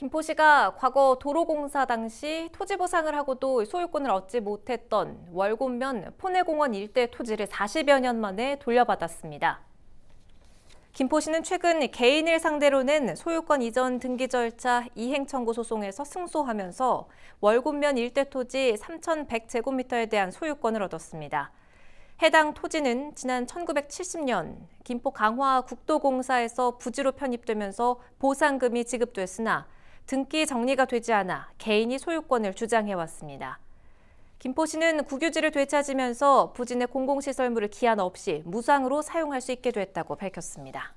김포시가 과거 도로공사 당시 토지 보상을 하고도 소유권을 얻지 못했던 월곤면 포내공원 일대 토지를 40여 년 만에 돌려받았습니다. 김포시는 최근 개인을 상대로 낸 소유권 이전 등기 절차 이행 청구 소송에서 승소하면서 월곤면 일대 토지 3,100제곱미터에 대한 소유권을 얻었습니다. 해당 토지는 지난 1970년 김포 강화 국도공사에서 부지로 편입되면서 보상금이 지급됐으나 등기 정리가 되지 않아 개인이 소유권을 주장해왔습니다. 김포시는 국유지를 되찾으면서 부진의 공공시설물을 기한 없이 무상으로 사용할 수 있게 됐다고 밝혔습니다.